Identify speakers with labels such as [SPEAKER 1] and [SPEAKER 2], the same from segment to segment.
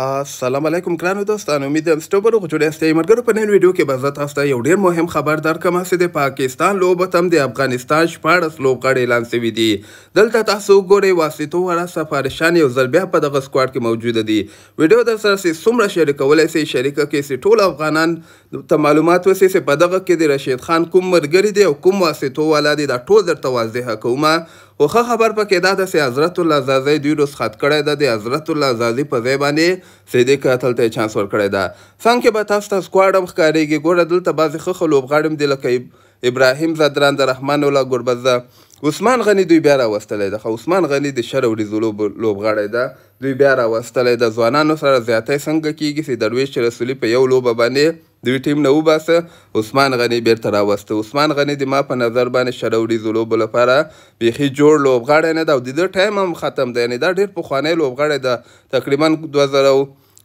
[SPEAKER 1] السلام علیکم ګرانو دوستانو امید یم ستاسو په روغ جوړ یاست مرګرو په نن ویډیو کې به زه تاسو ته یو ډیر مهم خبر درکم چې د پاکستان لوب تم د افغانستان شپاړس لوبغاړي اعلان شوي دي دلته تاسو ګورئ واسطو وړه سفارشان یو ځل بیا په دغه سکواډ کې موجود دي ویډیو در سره چې څومره شریکولی سئ شریکه کې چې ټول افغانان ته معلومات وسي چې په دغه کې د رشید خان کوم ملګري دی او کوم واسطو والا دی دا ټول درته واضحه کومه خو ښه خبر پکې دا ده چې حضرت الله زازی دوی رسخت کړی ده د حضرت الله زازی په ځای باندې صدیق اتل ته چانس ورکړی ده څنګه به تاسو ته سکواډ هم ښکارېږي ګوره دلته بعضې ښه ښه لوبغاړي دي لکه ابراهیم زدران د رحمان الله ګربزه عثمان غنی دوی بیا راوستلی ده خو عثمان غنی د شر وریځو لوبغاړی ده دوی بیا راوستلی ده ځوانانو سره زیاتی څنګه کیږي چې درویش رسولي په یو لوبه باندې دوی ټیم نه وباسه عثمان غني بیرته راوسته عثمان غني د ما په نظر باندې شره وریځو لوبو لپاره بیخي جوړ لوبغاړی نه ده او د ده ټایم هم ختم دی یعنې دا ډېر پخوانی لوبغاړی ده تقریبا دوه زره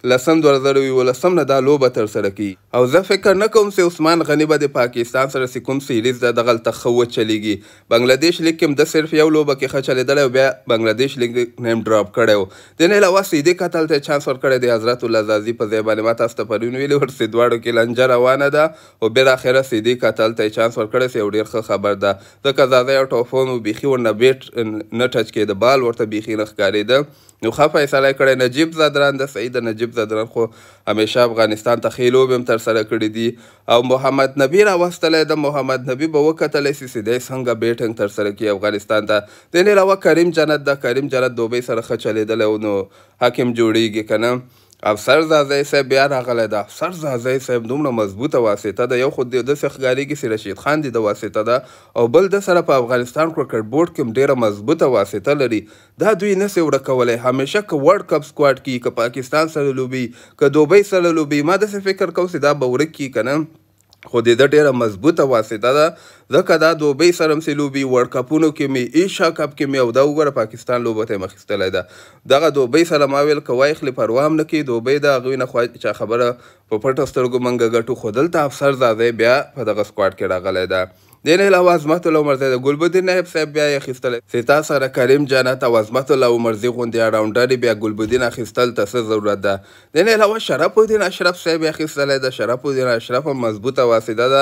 [SPEAKER 1] لسم 2011 نه دا لوبه ترسره کوي او زه فکر نه کوم چې عثمان غني به د پاکستان سره چې کوم سیریز ده دغلته ښه وچلیږي بنګلادیش لیګ کې هم ده صرف یو لوبه کې ښه چلېدلی او بیا بنګلادیش لیګ نیم ډراپ کړی و د نه علاوه سیدې کتل ته چانس ورکړی د حضرت الله زازي په ځای باندې ما تاسو ته پرون ویلي ور سې دواړو کې لنجه روانه ده او بالاخره سیدې کتل ته چانس ورکړی چې یو ډېر ښه خبر ده ځکه زازی او ټوفون بیخي ورنه بیټ نه ټچ کېده بال ورته بیخي نه ښکارېده نو ښه فیصله یې کړی نجیب زادران د سعید نجیب صاحب زدرن خو همیشه افغانستان ته ښې لوبې هم ترسره کړې دي او محمد نبي راوستلی د محمد نبي به وکتلی سي چې دی څنګه بیټنګ ترسره کړي افغانستان ته د علاوه کریم جنت د کریم جنت دوبۍ سره ښه چلېدلی نو حکم جوړیږي که نه افسر زازی صاحب بیا راغلی ده افسر زازی صاحب دومره مضبوطه واسطه ده یو خو داسې ښکارېږي چې رشید خان دې د واسطه ده او بل د سره په افغانستان کرکټ بورډ کې هم ډېره مضبوطه واسطه لري دا دوی نسي ورکولی همیشه که ورلډ کپ سکواډ کې که پاکستان سره لوبي که دوبۍ سره لوبي ما داسې فکر کوم چې دا به ورک کړي که نه خو د ده ډیره مضبوطه واسطه ده ځکه دا دوبۍ سره هم لوبې ورلډ کپونو کې مې ایشیا کپ کې مې او دا وګوره پاکستان لوبه ته یې مخیستلی ده دغه دوبۍ سره ما ویل که وایخلې پروا هم نه کوي دوبۍ د هغوی نه خوا چا خبره په پټو سترګو منګه ګټو خو دلته افسر زاده بیا په دغه سکواډ کې راغلی ده دین علاوه عظمت الله عمرزی د ګلبدین نائب صاحب بیا یې اخیستلی ستا سره کریم جنت او عظمت الله عمرزی غوندې راونډرې بیا ګلبدین اخیستل ته څه ضرورت ده دین علاوه شرف الدین اشرف صاحب یې اخیستلی د شرف الدین اشرف هم مضبوطه واسطه ده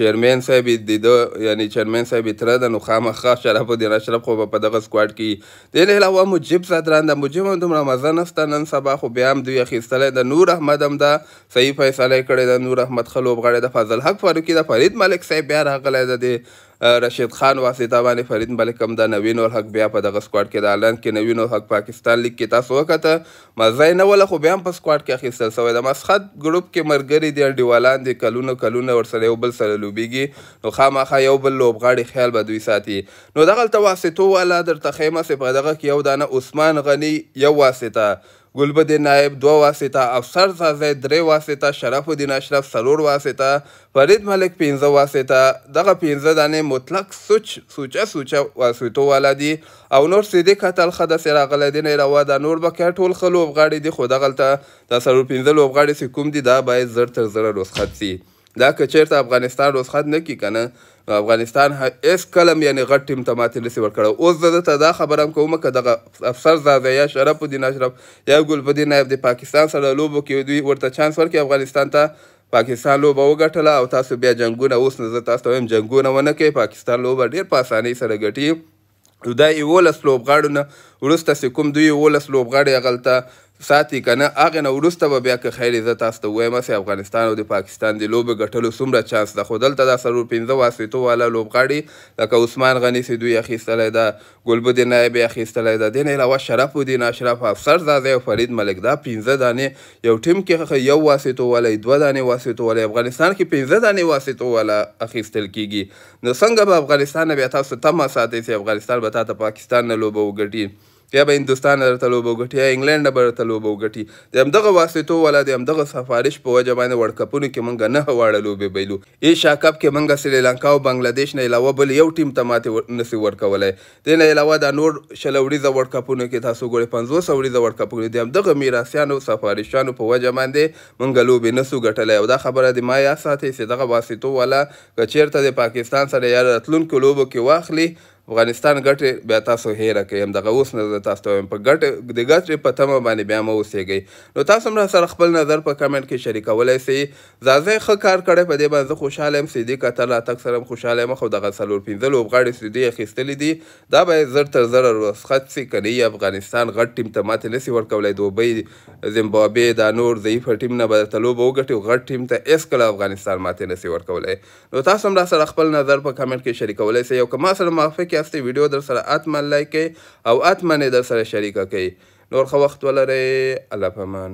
[SPEAKER 1] چیرمین صاحب یې دیده یعنی چیرمین صاحب یې تره ده نو خامخا شرف الدین اشرف خو به په دغه سکواډ کې دین علاوه مجیب صدران ده مجیب هم دومره مزه نسته نن سبا خو بیا هم دوی اخیستلی د نور احمد هم ده صحیح فیصله یې کړې ده نور احمد ښه لوبغاړی د فضل حق فاروقي د فرید ملک صاحب بیا راغلی ده د رشید خان واسطه باندې فرید ملک هم د نوین الحق بیا په دغه سکواډ کې د آلند کې نوین الحق پاکستان لیګ کې تاسو وکړه مزه نه ولا خو بیا هم په سکواډ کې اخیستل شوی د مسخط ګروپ کې مرګري دی دیوالان دي کلونه کلونه ورسره یو بل سره لوبيږي نو خامخا یو بل لوبغاړي خیال به دوی ساتي نو دغه تواسطو والا درته خیمه سي په دغه کې یو دانه عثمان غنی یو واسطه ګلبد نائب دوه واسطه افسر سازی درې واسطه شرف الدین اشرف څلور واسطه فرید ملک پنځه واسطه دغه پنځه دانې مطلق سوچ سوچه سوچه واسطو والا دي او نور صدیق اتل خده سراغ الدین روا دا نور به کړ ټول خلوب غاړي دي خو دغلته د سرور پنځه لوبغاړي چې کوم دي دا باید زر تر زر رسخت شي دا که چیرته افغانستان روزخط نه کي که نه افغانستان هیڅ کلم یعنې غټ ټیم ته ماتې نشي ورکړی اوس زه درته دا خبره هم کوم که دغه افسر زازه یا شرف الدین اشرف یا ګلبدین نایب د پاکستان سره لوبو کې دوی ورته چانس ورکړي افغانستان ته پاکستان لوبه وګټله او تاسو بیا جنګونه اوس نه زه تاسو ته وایم جنګونه ونه کوئ پاکستان لوبه ډېر په اسانۍ سره ګټي دا یولس لوبغاړو نه وروسته چې کوم دوی یولس لوبغاړي هغلته ساتي کنه هغه نه ورسته به بیا که خیر عزت تاسو ته وایم چې افغانستان او د پاکستان د لوب غټلو سمره چانس ده خو دلته دا سرور 15 واسطو والا لوبغاړي لکه عثمان غنی سي دوی اخیستلای دا ګلبد نایب اخیستلای دا دین علاوه شرف الدین اشرف افسر زاده او فرید ملک دا 15 دانې یو ټیم کې یو واسطو والا دوه دانې واسطو والا افغانستان کې 15 دانې واسطو والا اخیستل کیږي نو څنګه به افغانستان بیا تاسو تمه ساتي چې افغانستان به تاسو پاکستان نه لوبه وګټي یا به هندوستان درته لوبه وګټي یا انګلینډ به درته لوبه وګټي د همدغه واسطو والا د همدغه سفارش په وجه باندې ورلډ کپونو کې موږ نه واړه لوبې بایلو ایشیا کپ کې موږ سریلانکا او بنگلاديش نه علاوه بل یو ټیم ته ماتې نسی ورکولای دې نه علاوه دا نور شلوړیزه ورلډ کپونو کې تاسو ګورئ پنځوس وړیزه ورلډ کپ کې د همدغه میراثیانو سفارشیانو په وجه باندې موږ لوبې نسو ګټلی او دا خبره د ما یا ساتي چې دغه واسطو والا که چېرته د پاکستان سره یا راتلونکو لوبو کې واخلي افغانستان ګټې بیا تاسو هیره کوي همدغه اوس نه تاسو ته وایم په ګټې د ګټې په تمه باندې بیا مه اوسېږئ نو تاسو هم راسره خپل نظر په کمنټ کې شریکولی سئ زازی ښه کار کړی په دې باندې زه خوشحاله یم سیدي کتل راتګ سره هم خوشحاله یم خو دغه څلور پنځه لوبغاړي سیدي اخیستلي دي دا به زر تر زره رسخت سي که افغانستان غټ ټیم ته ماتې نسي ورکولی دوبۍ زمبابوې دا نور ضعیفه ټیم نه به درته لوبه وګټي او غټ ټیم ته هېڅکله افغانستان ماتې نسي ورکولی نو تاسو هم راسره خپل نظر په کمنټ کې شریکولی سئ او که ما سره موافق یاست ویډیو در سره اتمن لایک کوئ او اتمن یې در سره شریکه کوئ نور ښه وخت ولرئ الله پامان